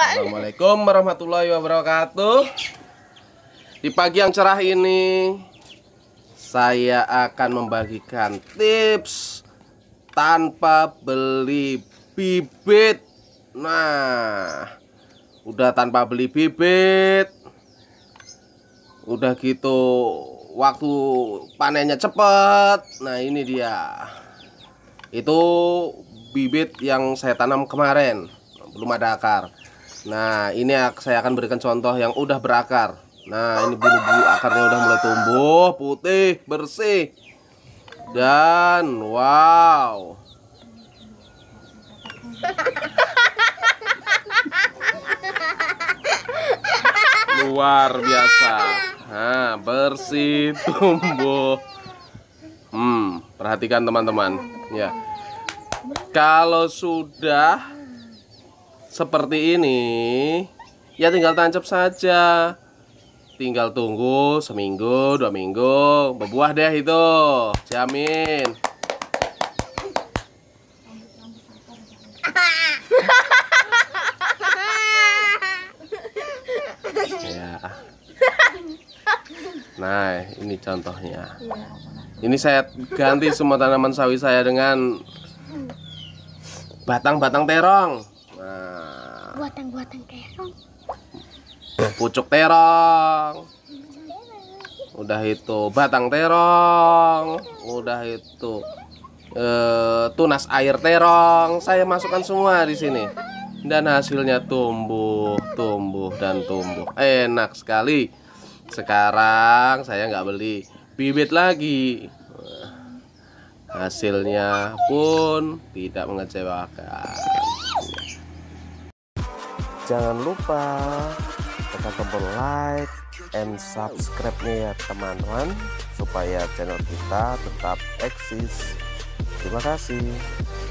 Pak. Assalamualaikum warahmatullahi wabarakatuh. Di pagi yang cerah ini, saya akan membagikan tips tanpa beli bibit. Nah, udah tanpa beli bibit, udah gitu waktu panennya cepet. Nah, ini dia. Itu bibit yang saya tanam kemarin belum ada akar Nah, ini saya akan berikan contoh yang udah berakar. Nah, ini bulu-bulu akarnya udah mulai tumbuh, putih, bersih. Dan wow. Luar biasa. Nah, bersih, tumbuh. Hmm, perhatikan teman-teman, ya. Kalau sudah seperti ini, ya tinggal tancap saja. Tinggal tunggu seminggu, dua minggu, berbuah deh itu, jamin. ya. Nah, ini contohnya. Ini saya ganti semua tanaman sawi saya dengan batang-batang terong. Buatan-buatan terong. Pucuk terong. Udah itu batang terong. Udah itu e, tunas air terong. Saya masukkan semua di sini. Dan hasilnya tumbuh, tumbuh dan tumbuh. Enak sekali. Sekarang saya nggak beli bibit lagi hasilnya pun tidak mengecewakan jangan lupa tekan tombol like and subscribe-nya ya teman-teman supaya channel kita tetap eksis terima kasih